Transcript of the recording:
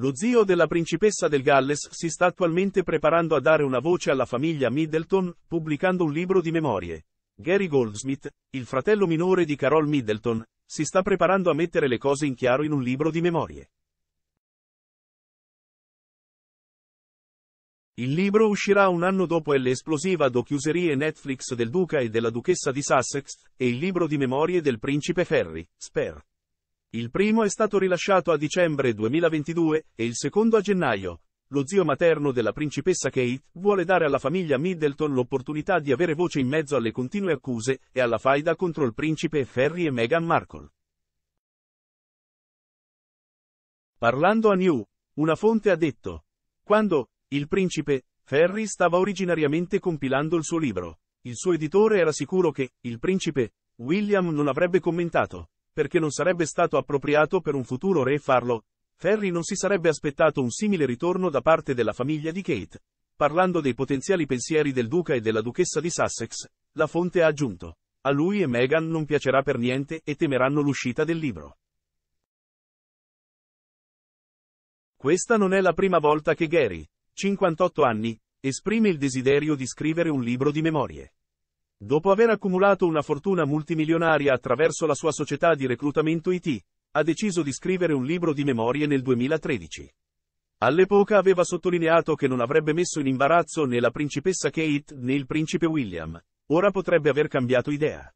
Lo zio della principessa del Galles si sta attualmente preparando a dare una voce alla famiglia Middleton, pubblicando un libro di memorie. Gary Goldsmith, il fratello minore di Carol Middleton, si sta preparando a mettere le cose in chiaro in un libro di memorie. Il libro uscirà un anno dopo l'esplosiva docuserie Netflix del duca e della duchessa di Sussex, e il libro di memorie del principe Ferry, Sper. Il primo è stato rilasciato a dicembre 2022 e il secondo a gennaio. Lo zio materno della principessa Kate vuole dare alla famiglia Middleton l'opportunità di avere voce in mezzo alle continue accuse e alla faida contro il principe Ferry e Meghan Markle. Parlando a New, una fonte ha detto, quando il principe Ferry stava originariamente compilando il suo libro, il suo editore era sicuro che il principe William non avrebbe commentato perché non sarebbe stato appropriato per un futuro re farlo. Ferry non si sarebbe aspettato un simile ritorno da parte della famiglia di Kate. Parlando dei potenziali pensieri del duca e della duchessa di Sussex, la fonte ha aggiunto. A lui e Meghan non piacerà per niente e temeranno l'uscita del libro. Questa non è la prima volta che Gary, 58 anni, esprime il desiderio di scrivere un libro di memorie. Dopo aver accumulato una fortuna multimilionaria attraverso la sua società di reclutamento IT, ha deciso di scrivere un libro di memorie nel 2013. All'epoca aveva sottolineato che non avrebbe messo in imbarazzo né la principessa Kate né il principe William. Ora potrebbe aver cambiato idea.